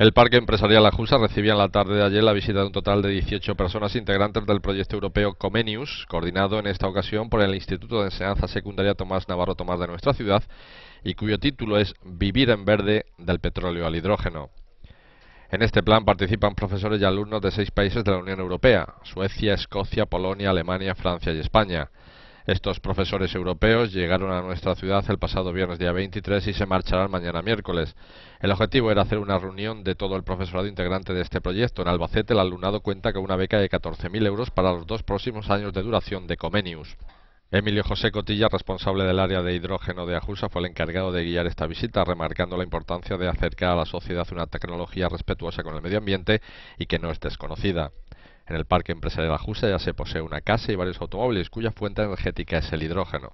El Parque Empresarial Jusa recibió en la tarde de ayer la visita de un total de 18 personas integrantes del proyecto europeo Comenius, coordinado en esta ocasión por el Instituto de Enseñanza Secundaria Tomás Navarro Tomás de nuestra ciudad y cuyo título es Vivir en Verde del Petróleo al Hidrógeno. En este plan participan profesores y alumnos de seis países de la Unión Europea, Suecia, Escocia, Polonia, Alemania, Francia y España. Estos profesores europeos llegaron a nuestra ciudad el pasado viernes día 23 y se marcharán mañana miércoles. El objetivo era hacer una reunión de todo el profesorado integrante de este proyecto. En Albacete, el alumnado cuenta con una beca de 14.000 euros para los dos próximos años de duración de Comenius. Emilio José Cotilla, responsable del área de hidrógeno de Ajusa, fue el encargado de guiar esta visita, remarcando la importancia de acercar a la sociedad una tecnología respetuosa con el medio ambiente y que no es desconocida. En el parque empresarial Ajusa ya se posee una casa y varios automóviles cuya fuente energética es el hidrógeno.